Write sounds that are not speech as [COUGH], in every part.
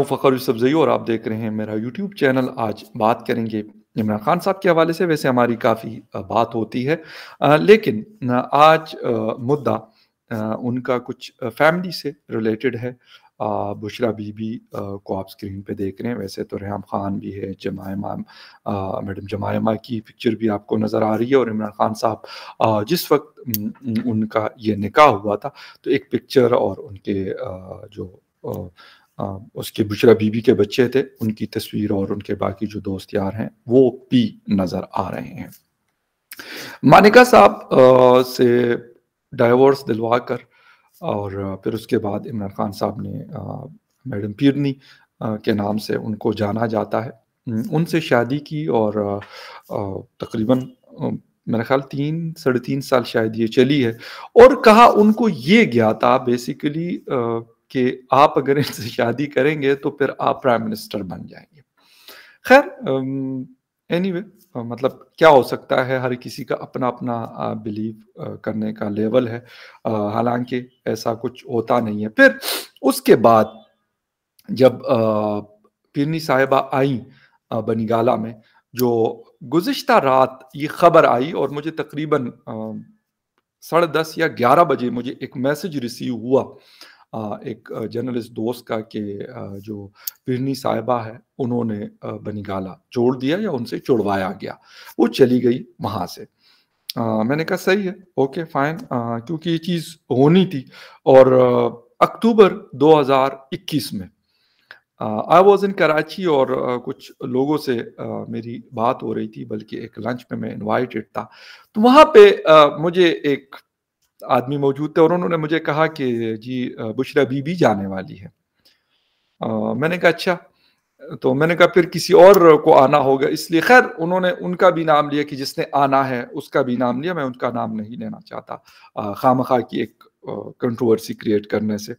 फ़खर सब्ज़ई और आप देख रहे हैं मेरा यूट्यूब चैनल आज बात करेंगे इमरान खान साहब के हवाले से वैसे हमारी काफ़ी बात होती है आ, लेकिन आज आ, मुद्दा आ, उनका कुछ फैमिली से रिलेटेड है बुशरा बीबी को आप स्क्रीन पे देख रहे हैं वैसे तो रेहम खान भी है जमायमा मैडम जमायमा की पिक्चर भी आपको नज़र आ रही है और इमरान खान साहब जिस वक्त उनका ये निकाह हुआ था तो एक पिक्चर और उनके जो उसके बुशरा बीबी के बच्चे थे उनकी तस्वीर और उनके बाकी जो दोस्त यार हैं वो भी नज़र आ रहे हैं मानिका साहब से डाइवोर्स दिलवा कर और फिर उसके बाद इमरान खान साहब ने मैडम पीरनी के नाम से उनको जाना जाता है उनसे शादी की और तकरीबन मेरा ख्याल तीन साढ़े तीन साल शायद ये चली है और कहा उनको ये गया था बेसिकली कि आप अगर इनसे शादी करेंगे तो फिर आप प्राइम मिनिस्टर बन जाएंगे खैर एनी वे मतलब क्या हो सकता है हर किसी का अपना अपना बिलीव करने का लेवल है हालांकि ऐसा कुछ होता नहीं है फिर उसके बाद जब पीरनी साहिबा आई बनीगाला में जो गुज्त रात ये खबर आई और मुझे तकरीबन साढ़े दस या ग्यारह बजे मुझे एक मैसेज रिसीव हुआ एक जर्नलिस्ट दोस्त का के जो पिरनी साहिबा है उन्होंने बनीगाला छोड़ दिया या उनसे छोड़वाया गया वो चली गई वहाँ से आ, मैंने कहा सही है ओके फाइन क्योंकि ये चीज़ होनी थी और अक्टूबर 2021 में आई वॉज इन कराची और आ, कुछ लोगों से आ, मेरी बात हो रही थी बल्कि एक लंच में मैं इनवाइटेड था तो वहाँ पे आ, मुझे एक आदमी मौजूद थे और उन्होंने मुझे कहा कि जी बुशरा बीबी जाने वाली है आ, मैंने कहा अच्छा तो मैंने कहा फिर किसी और को आना होगा इसलिए खैर उन्होंने उनका भी नाम लिया कि जिसने आना है उसका भी नाम लिया मैं उनका नाम नहीं लेना चाहता खाम खा की एक कंट्रोवर्सी क्रिएट करने से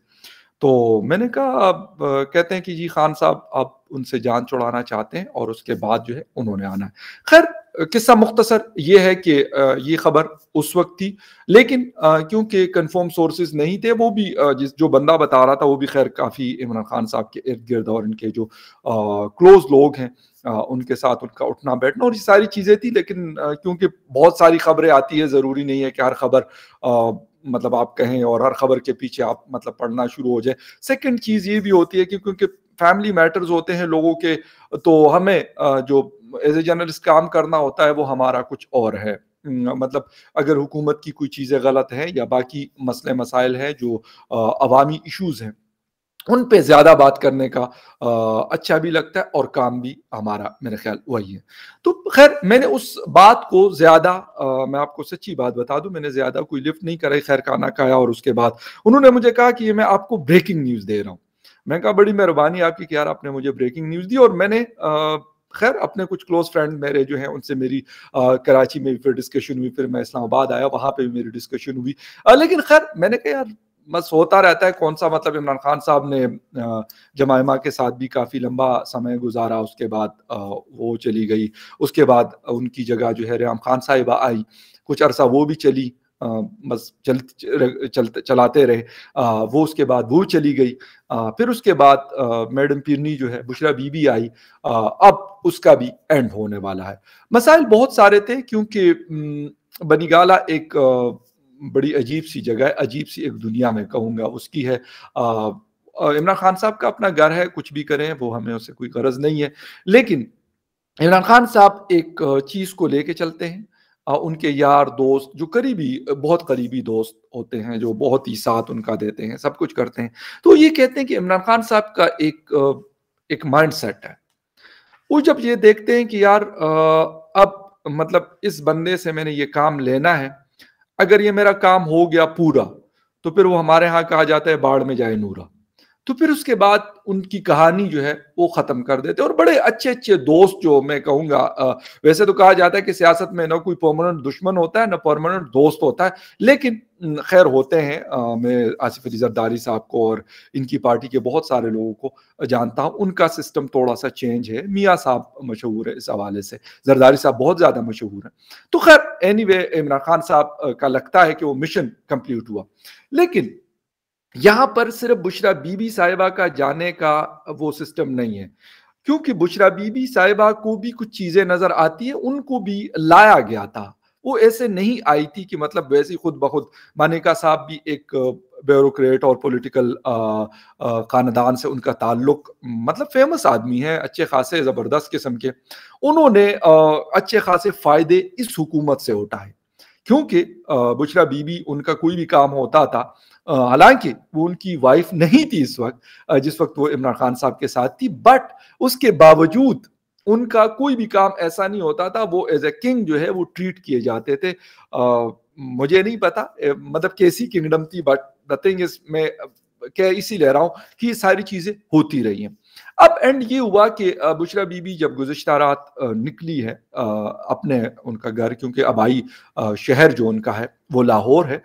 तो मैंने कहा आप कहते हैं कि जी खान साहब आप उनसे जान छुड़ाना चाहते हैं और उसके बाद जो है उन्होंने आना है खैर किस्सा मुख्तसर ये है कि ये खबर उस वक्त थी लेकिन क्योंकि कन्फर्म सोर्सेज नहीं थे वो भी जिस जो बंदा बता रहा था वो भी खैर काफ़ी इमरान खान साहब के इर्द गिर्द और इनके जो क्लोज लोग हैं उनके साथ उनका उठना बैठना और ये सारी चीज़ें थी लेकिन क्योंकि बहुत सारी खबरें आती है ज़रूरी नहीं है कि हर खबर मतलब आप कहें और हर खबर के पीछे आप मतलब पढ़ना शुरू हो जाए सेकेंड चीज़ ये भी होती है कि क्योंकि फैमिली मैटर्स होते हैं लोगों के तो हमें जो एज ए जर्नलिस्ट काम करना होता है वो हमारा कुछ और है मतलब अगर हुकूमत की कोई चीज़ें गलत हैं या बाकी मसले मसाइल हैं जो अवामी इश्यूज़ हैं उन पे ज़्यादा बात करने का आ, अच्छा भी लगता है और काम भी हमारा मेरे ख्याल वही है तो खैर मैंने उस बात को ज़्यादा मैं आपको सच्ची बात बता दूं मैंने ज़्यादा कोई लिफ्ट नहीं कराई खैर खाना खाया और उसके बाद उन्होंने मुझे कहा कि ये मैं आपको ब्रेकिंग न्यूज़ दे रहा हूँ मैंने कहा बड़ी मेहरबानी आपकी कि यार आपने मुझे ब्रेकिंग न्यूज़ दी और मैंने आ, खैर अपने कुछ क्लोज फ्रेंड मेरे जो हैं उनसे मेरी आ, कराची में फिर डिस्कशन हुई फिर मैं इस्लामाबाद आया वहाँ पे भी मेरी डिस्कशन हुई आ, लेकिन खैर मैंने कहा यार बस होता रहता है कौन सा मतलब इमरान खान साहब ने जमायमा के साथ भी काफ़ी लंबा समय गुजारा उसके बाद वो चली गई उसके बाद उनकी जगह जो है रेम खान साहिबा आई कुछ अरसा वो भी चली बस चल, चल चलाते रहे आ, वो उसके बाद वो चली गई आ, फिर उसके बाद मैडम पिरनी जो है बुशरा बीबी आई आ, अब उसका भी एंड होने वाला है मसाइल बहुत सारे थे क्योंकि बनीगाला एक बड़ी अजीब सी जगह है अजीब सी एक दुनिया में कहूँगा उसकी है इमरान खान साहब का अपना घर है कुछ भी करें वो हमें उससे कोई गरज नहीं है लेकिन इमरान खान साहब एक चीज़ को लेके चलते हैं उनके यार दोस्त जो करीबी बहुत करीबी दोस्त होते हैं जो बहुत ही साथ उनका देते हैं सब कुछ करते हैं तो ये कहते हैं कि इमरान खान साहब का एक एक माइंड सेट है वो जब ये देखते हैं कि यार अब मतलब इस बंदे से मैंने ये काम लेना है अगर ये मेरा काम हो गया पूरा तो फिर वो हमारे यहाँ कहा जाता है बाढ़ में जाए नूरा तो फिर उसके बाद उनकी कहानी जो है वो ख़त्म कर देते और बड़े अच्छे अच्छे दोस्त जो मैं कहूँगा वैसे तो कहा जाता है कि सियासत में ना कोई परमानेंट दुश्मन होता है ना परमानेंट दोस्त होता है लेकिन खैर होते हैं आ, मैं आसिफ अली जरदारी साहब को और इनकी पार्टी के बहुत सारे लोगों को जानता हूँ उनका सिस्टम थोड़ा सा चेंज है मियाँ साहब मशहूर है इस हवाले से जरदारी साहब बहुत ज़्यादा मशहूर है तो खैर एनी वे इमरान खान साहब का लगता है कि वो मिशन कम्प्लीट हुआ लेकिन यहां पर सिर्फ बुशरा बीबी साहिबा का जाने का वो सिस्टम नहीं है क्योंकि बुशरा बीबी साहिबा को भी कुछ चीजें नजर आती है उनको भी लाया गया था वो ऐसे नहीं आई थी कि मतलब वैसे खुद खुद मानिका साहब भी एक ब्यूरोक्रेट और पॉलिटिकल खानदान से उनका ताल्लुक मतलब फेमस आदमी है अच्छे खासे ज़बरदस्त किस्म के उन्होंने आ, अच्छे खासे फ़ायदे इस हुकूमत से उठाए क्योंकि बुशरा बीबी उनका कोई भी काम होता था हालांकि वो उनकी वाइफ नहीं थी इस वक्त जिस वक्त वो इमरान खान साहब के साथ थी बट उसके बावजूद उनका कोई भी काम ऐसा नहीं होता था वो एज ए किंग जो है वो ट्रीट किए जाते थे आ, मुझे नहीं पता मतलब कैसी किंगडम थी बट द थिंग इज मैं इसी ले रहा हूँ कि ये सारी चीज़ें होती रही हैं अब एंड ये हुआ कि बुशरा बीबी जब गुजशत रात निकली है अपने उनका घर क्योंकि अबाई शहर जो उनका है वो लाहौर है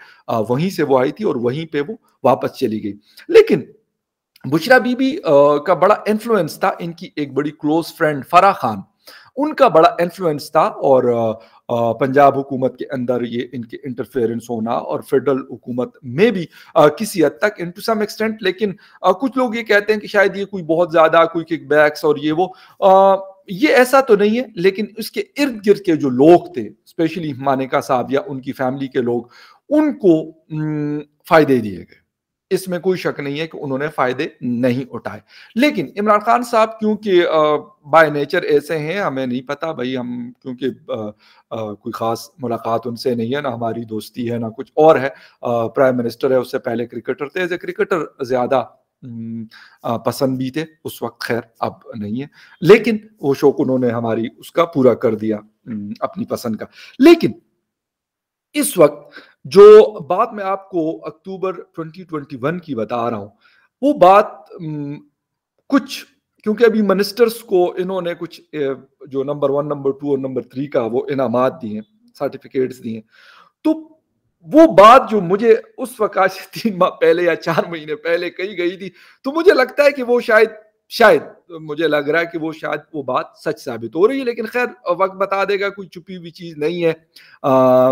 वहीं से वो आई थी और वहीं पे वो वापस चली गई लेकिन बुशरा बीबी का बड़ा इन्फ्लुएंस था इनकी एक बड़ी क्लोज फ्रेंड फराह खान उनका बड़ा इन्फ्लुएंस था और पंजाब हुकूमत के अंदर ये इनके इंटरफेरेंस होना और फेडरल हुकूमत में भी किसी हद तक इन टू सम एक्सटेंट लेकिन कुछ लोग ये कहते हैं कि शायद ये कोई बहुत ज़्यादा कोई किकबैक्स और ये वो ये ऐसा तो नहीं है लेकिन उसके इर्द गिर्द के जो लोग थे स्पेशली मानिका साहब या उनकी फैमिली के लोग उनको फायदे दिए गए इसमें कोई शक नहीं है कि उन्होंने फायदे नहीं उठाए लेकिन इमरान खान साहब क्योंकि बाय नेचर ऐसे हैं हमें नहीं पता भाई हम क्योंकि कोई ख़ास मुलाकात उनसे नहीं है ना हमारी दोस्ती है ना कुछ और है प्राइम मिनिस्टर है उससे पहले क्रिकेटर थे एज ए क्रिकेटर ज़्यादा पसंद भी थे उस वक्त खैर अब नहीं है लेकिन वो शौक उन्होंने हमारी उसका पूरा कर दिया अपनी पसंद का लेकिन इस वक्त जो बात मैं आपको अक्टूबर 2021 की बता रहा हूँ वो बात कुछ क्योंकि अभी मिनिस्टर्स को इन्होंने कुछ जो नंबर वन नंबर टू और नंबर थ्री का वो इनामत दिए सर्टिफिकेट्स दिए तो वो बात जो मुझे उस वक्त [LAUGHS] तीन माह पहले या चार महीने पहले कही गई थी तो मुझे लगता है कि वो शायद शायद मुझे लग रहा है कि वो शायद वो बात सच साबित हो रही है लेकिन खैर वक्त बता देगा कोई छुपी हुई चीज़ नहीं है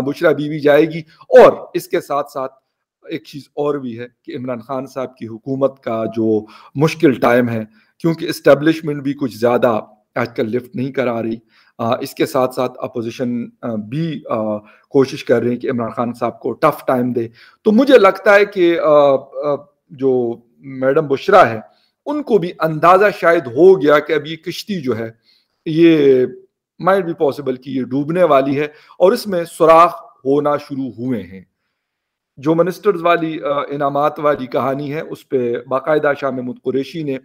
बुशरा बीवी जाएगी और इसके साथ साथ एक चीज़ और भी है कि इमरान खान साहब की हुकूमत का जो मुश्किल टाइम है क्योंकि इस्टेब्लिशमेंट भी कुछ ज़्यादा आजकल लिफ्ट नहीं करा रही आ, इसके साथ साथ अपोजिशन भी आ, कोशिश कर रही है कि इमरान खान साहब को टफ टाइम दे तो मुझे लगता है कि आ, जो मैडम बुशरा है उनको भी अंदाजा शायद हो गया कि अब ये किश्ती जो है ये माइट भी पॉसिबल कि ये डूबने वाली है और इसमें सुराख होना शुरू हुए हैं जो मिनिस्टर्स वाली इनामत वाली कहानी है उस पर बाकायदा शाह महमूद कुरेशी ने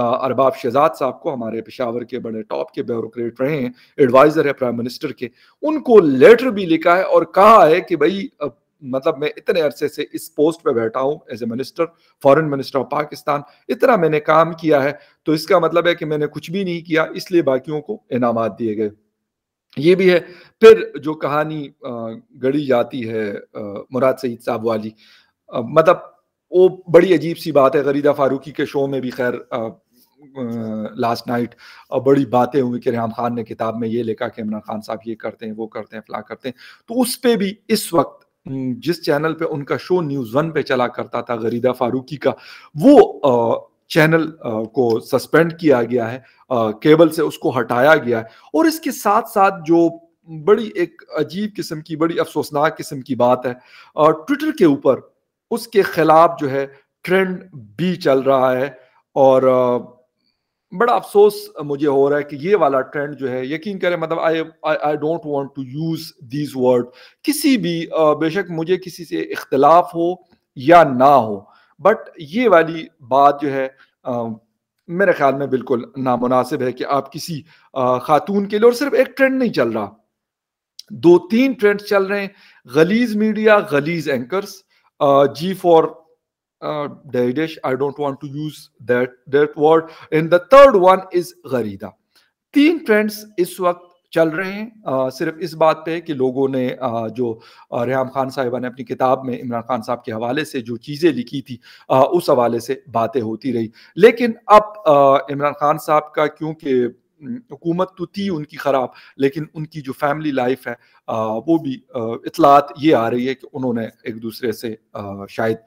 अरबाब शहजाद साहब को हमारे पेशावर के बड़े टॉप के ब्यूरोक्रेट रहे हैं एडवाइज़र है प्राइम मिनिस्टर के उनको लेटर भी लिखा है और कहा है कि भाई मतलब मैं इतने अरसे से इस पोस्ट पे बैठा हूँ as a minister foreign minister of Pakistan इतना मैंने काम किया है तो इसका मतलब है कि मैंने कुछ भी नहीं किया इसलिए बाकियों को इनाम दिए गए ये भी है फिर जो कहानी गढ़ी जाती है मुराद सईद साहब वाली मतलब वो बड़ी अजीब सी बात है गरीदा फारूकी के शो में भी खैर लास्ट नाइट और बड़ी बातें हुई कि रेहम खान ने किताब में ये लिखा कि इमरान खान साहब ये करते हैं वो करते हैं फला करते हैं तो उस पर भी इस वक्त जिस चैनल पे उनका शो न्यूज वन पे चला करता था गरीदा फारूकी का वो चैनल को सस्पेंड किया गया है केबल से उसको हटाया गया है और इसके साथ साथ जो बड़ी एक अजीब किस्म की बड़ी अफसोसनाक किस्म की बात है ट्विटर के ऊपर उसके खिलाफ जो है ट्रेंड भी चल रहा है और बड़ा अफसोस मुझे हो रहा है कि ये वाला ट्रेंड जो है यकीन करें मतलब I I don't want to use this word किसी भी बेशक मुझे किसी से इख्तलाफ हो या ना हो बट ये वाली बात जो है आ, मेरे ख्याल में बिल्कुल नामनासिब है कि आप किसी खातून के लिए और सिर्फ एक ट्रेंड नहीं चल रहा दो तीन ट्रेंड चल रहे हैं गलीज मीडिया गलीज एंकर्स जी for uh, I don't want to use that that word. And the third one is गरीदा तीन ट्रेंड्स इस वक्त चल रहे हैं आ, uh, सिर्फ इस बात पे कि लोगों ने आ, uh, जो uh, रेहम खान साहिबा ने अपनी किताब में इमरान खान साहब के हवाले से जो चीज़ें लिखी थी आ, उस हवाले से बातें होती रही लेकिन अब इमरान खान साहब का क्योंकि हुकूमत तो थी उनकी ख़राब लेकिन उनकी जो फैमिली लाइफ है वो भी इतलात ये आ रही है कि उन्होंने एक दूसरे से शायद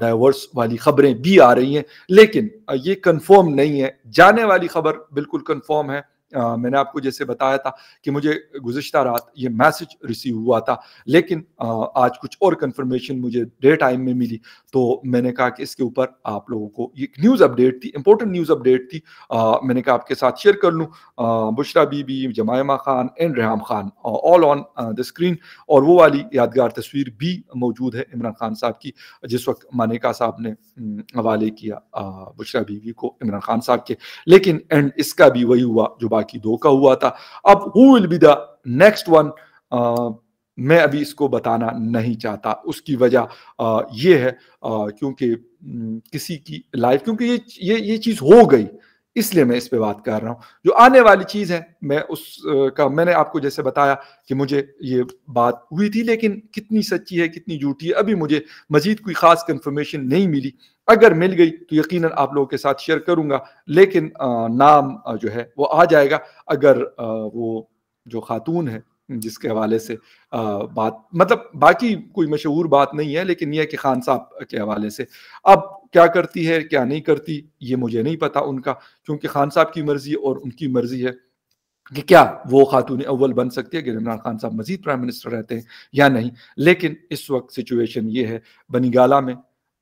डाइवर्स वाली ख़बरें भी आ रही हैं लेकिन ये कन्फर्म नहीं है जाने वाली खबर बिल्कुल कन्फर्म है आ, मैंने आपको जैसे बताया था कि मुझे गुजशत रात ये मैसेज रिसीव हुआ था लेकिन आ, आज कुछ और कंफर्मेशन मुझे डे टाइम में मिली तो मैंने कहा कि इसके ऊपर आप लोगों को ये न्यूज़ अपडेट थी इंपॉर्टेंट न्यूज़ अपडेट थी आ, मैंने कहा आपके साथ शेयर कर लूँ Bushra Bibi Jemima Khan and Reham Khan all on the screen और वो वाली यादगार तस्वीर भी मौजूद है इमरान खान साहब की जिस वक्त मानिका साहब ने हवाले किया बुशरा बीवी को इमरान खान साहब के लेकिन एंड इसका भी वही हुआ जो बाकी दो का हुआ था अब who will be the next one मैं अभी इसको बताना नहीं चाहता उसकी वजह ये है क्योंकि किसी की लाइफ क्योंकि ये ये ये चीज़ हो गई इसलिए मैं इस पे बात कर रहा हूँ जो आने वाली चीज़ है मैं उस का मैंने आपको जैसे बताया कि मुझे ये बात हुई थी लेकिन कितनी सच्ची है कितनी झूठी है अभी मुझे मजीद कोई ख़ास कंफर्मेशन नहीं मिली अगर मिल गई तो यकीन आप लोगों के साथ शेयर करूंगा लेकिन आ, नाम जो है वो आ जाएगा अगर आ, वो जो खातून है जिसके हवाले से आ, बात मतलब बाकी कोई मशहूर बात नहीं है लेकिन यह कि खान साहब के हवाले से अब क्या करती है क्या नहीं करती ये मुझे नहीं पता उनका क्योंकि खान साहब की मर्जी और उनकी मर्जी है कि क्या वो खातून अव्वल बन सकती है कि इमरान खान साहब मजीद प्राइम मिनिस्टर रहते हैं या नहीं लेकिन इस वक्त सिचुएशन ये है बनीगाला में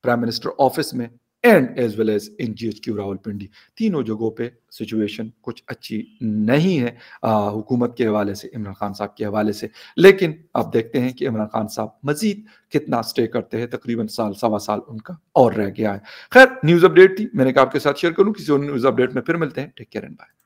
प्राइम मिनिस्टर ऑफिस में and as well as in G H Q Rawalpindi तीनों जगहों पे सिचुएशन कुछ अच्छी नहीं है आ, हुकूमत के हवाले से इमरान खान साहब के हवाले से लेकिन आप देखते हैं कि इमरान खान साहब मजीद कितना स्टे करते हैं तकरीबन साल सवा साल उनका और रह गया है खैर न्यूज़ अपडेट थी मैंने कहा आपके साथ शेयर करूँ किसी और न्यूज़ अपडेट में फिर मिलते हैं टेक केयर एंड बाय